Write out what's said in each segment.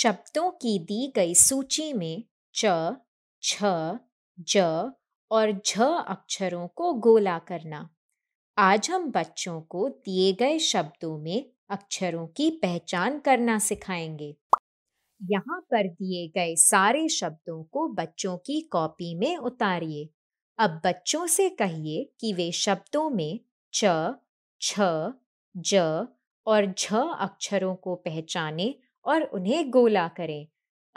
शब्दों की दी गई सूची में च छ ज और झ अक्षरों को गोला करना आज हम बच्चों को दिए गए शब्दों में अक्षरों की पहचान करना सिखाएंगे यहाँ पर दिए गए सारे शब्दों को बच्चों की कॉपी में उतारिए अब बच्चों से कहिए कि वे शब्दों में च छ ज और झ अक्षरों को पहचाने और उन्हें गोला करें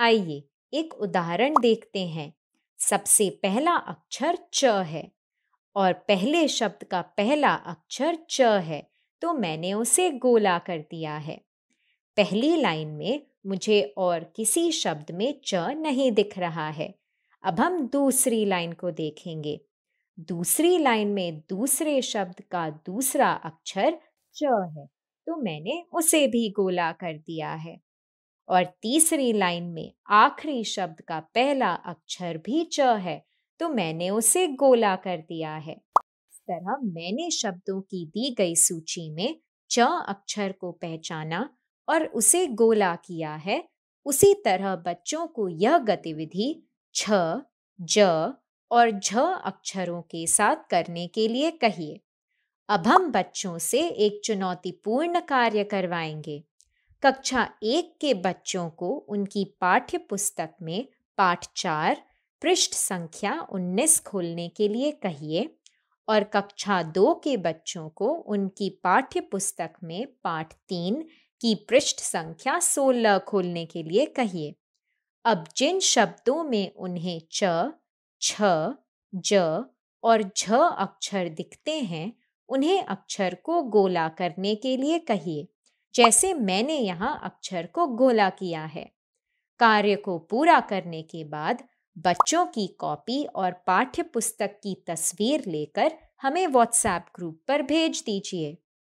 आइए एक उदाहरण देखते हैं सबसे पहला अक्षर च है और पहले शब्द का पहला अक्षर च है तो मैंने उसे गोला कर दिया है पहली लाइन में मुझे और किसी शब्द में च नहीं दिख रहा है अब हम दूसरी लाइन को देखेंगे दूसरी लाइन में दूसरे शब्द का दूसरा अक्षर च है तो मैंने उसे भी गोला कर दिया है और तीसरी लाइन में आखिरी शब्द का पहला अक्षर भी च है तो मैंने उसे गोला कर दिया है इस तरह मैंने शब्दों की दी गई सूची में च अक्षर को पहचाना और उसे गोला किया है उसी तरह बच्चों को यह गतिविधि छ ज और झ अक्षरों के साथ करने के लिए कहिए अब हम बच्चों से एक चुनौतीपूर्ण कार्य करवाएंगे कक्षा एक के बच्चों को उनकी पाठ्य पुस्तक में पाठ चार पृष्ठ संख्या उन्नीस खोलने के लिए कहिए और कक्षा दो के बच्चों को उनकी पाठ्य पुस्तक में पाठ तीन की पृष्ठ संख्या सोलह खोलने के लिए कहिए अब जिन शब्दों में उन्हें च छ ज और झ अक्षर दिखते हैं उन्हें अक्षर को गोला करने के लिए कहिए जैसे मैंने यहाँ अक्षर को गोला किया है कार्य को पूरा करने के बाद बच्चों की कॉपी और पाठ्य पुस्तक की तस्वीर लेकर हमें व्हाट्सएप ग्रुप पर भेज दीजिए